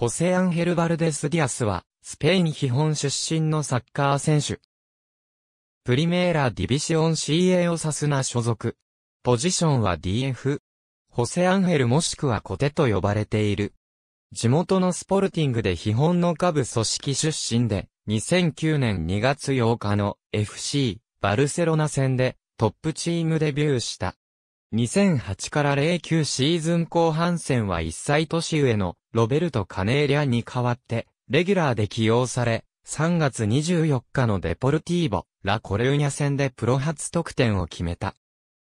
ホセアンヘルバルデス・ディアスは、スペイン基本出身のサッカー選手。プリメーラ・ディビシオン CA オサスナ所属。ポジションは DF。ホセアンヘルもしくはコテと呼ばれている。地元のスポルティングで基本の下部組織出身で、2009年2月8日の FC バルセロナ戦でトップチームデビューした。2008から09シーズン後半戦は1歳年上のロベルト・カネーリャに代わって、レギュラーで起用され、3月24日のデポルティーボ、ラ・コレウニャ戦でプロ初得点を決めた。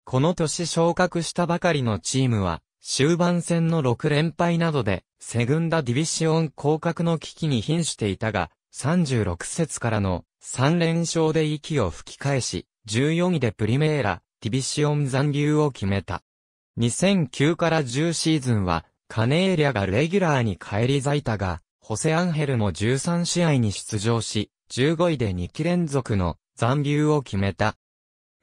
この年昇格したばかりのチームは、終盤戦の6連敗などで、セグンダ・ディビシオン降格の危機に瀕していたが、36節からの3連勝で息を吹き返し、14位でプリメーラ、ディビシオン残留を決めた。2009から10シーズンは、カネーリャがレギュラーに返り咲いたが、ホセアンヘルも13試合に出場し、15位で2期連続の残留を決めた。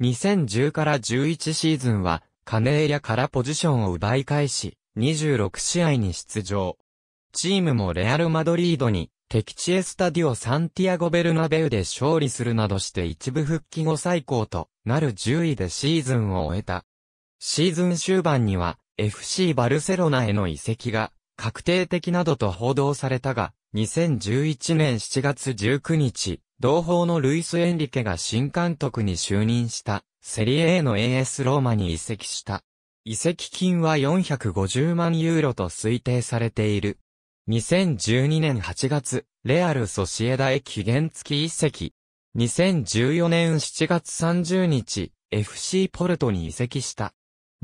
2010から11シーズンは、カネーリャからポジションを奪い返し、26試合に出場。チームもレアル・マドリードに、敵地エスタディオ・サンティアゴ・ベルナベウで勝利するなどして一部復帰後最高となる10位でシーズンを終えた。シーズン終盤には、FC バルセロナへの移籍が確定的などと報道されたが、2011年7月19日、同胞のルイス・エンリケが新監督に就任した、セリエ A の AS ローマに移籍した。移籍金は450万ユーロと推定されている。2012年8月、レアル・ソシエダへ期限付き移籍。2014年7月30日、FC ポルトに移籍した。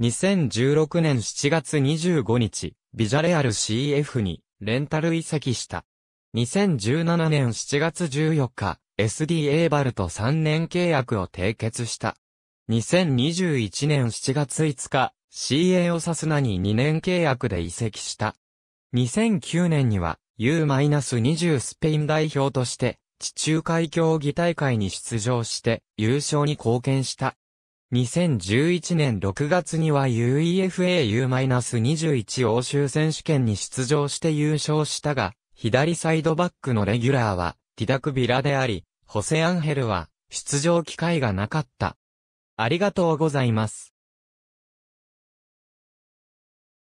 2016年7月25日、ビジャレアル CF にレンタル移籍した。2017年7月14日、SD a バルと3年契約を締結した。2021年7月5日、CA オサスナに2年契約で移籍した。2009年には U-20 スペイン代表として地中海競技大会に出場して優勝に貢献した。2011年6月には UEFA U-21 欧州選手権に出場して優勝したが、左サイドバックのレギュラーはティダクビラであり、ホセアンヘルは出場機会がなかった。ありがとうございます。